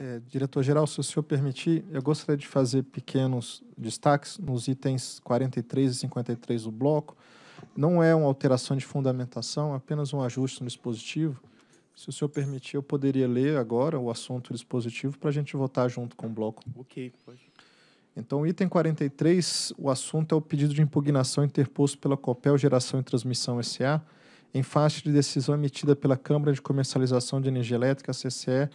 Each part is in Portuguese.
é, diretor-geral, se o senhor permitir, eu gostaria de fazer pequenos destaques nos itens 43 e 53 do bloco. Não é uma alteração de fundamentação, é apenas um ajuste no dispositivo. Se o senhor permitir, eu poderia ler agora o assunto do dispositivo para a gente votar junto com o bloco. Ok, pode. Então, item 43, o assunto é o pedido de impugnação interposto pela Copel Geração e Transmissão S.A., em face de decisão emitida pela Câmara de Comercialização de Energia Elétrica, CCE,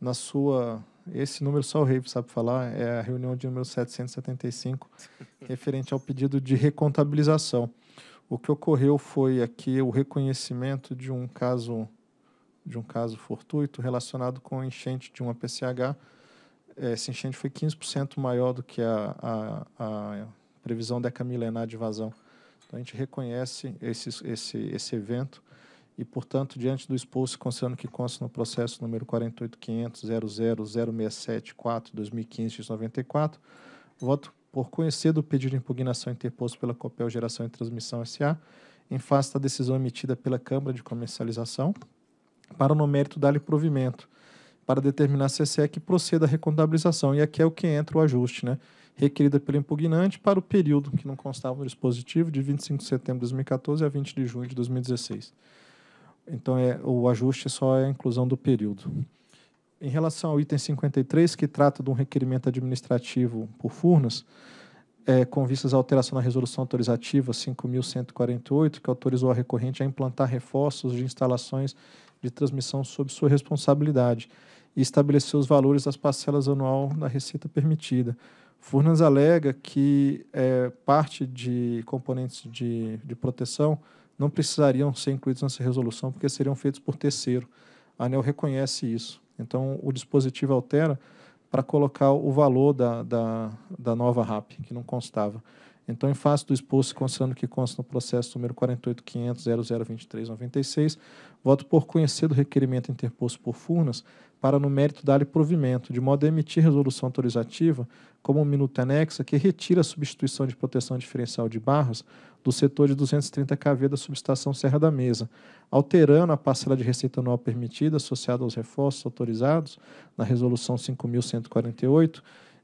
na sua. Esse número só o Rei sabe falar, é a reunião de número 775, referente ao pedido de recontabilização. O que ocorreu foi aqui o reconhecimento de um caso de um caso fortuito relacionado com enchente de uma PCH. Essa enchente foi 15% maior do que a, a, a previsão deca milenar de vazão. Então a gente reconhece esse, esse, esse evento e, portanto, diante do exposto considerando que consta no processo número 48.500.00067.4.2015-94, voto por conhecer do pedido de impugnação interposto pela Copel Geração e Transmissão S.A., em face da decisão emitida pela Câmara de Comercialização, para no mérito dar-lhe provimento, para determinar se é que proceda à recontabilização, e aqui é o que entra o ajuste, né? requerida pelo impugnante para o período que não constava no dispositivo de 25 de setembro de 2014 a 20 de junho de 2016. Então, é, o ajuste só é a inclusão do período. Em relação ao item 53, que trata de um requerimento administrativo por Furnas, é, com vistas à alteração na resolução autorizativa 5.148, que autorizou a recorrente a implantar reforços de instalações de transmissão sob sua responsabilidade e estabeleceu os valores das parcelas anual da receita permitida. Furnas alega que é, parte de componentes de, de proteção não precisariam ser incluídos nessa resolução porque seriam feitos por terceiro. A ANEL reconhece isso. Então, o dispositivo altera para colocar o valor da, da, da nova RAP, que não constava. Então, em face do exposto, considerando que consta no processo número 48.500.002396, voto por conhecer do requerimento interposto por Furnas para, no mérito, dar-lhe provimento, de modo a emitir resolução autorizativa, como o minuto anexa, que retira a substituição de proteção diferencial de barras do setor de 230 kV da subestação Serra da Mesa, alterando a parcela de receita anual permitida associada aos reforços autorizados na Resolução 5.148,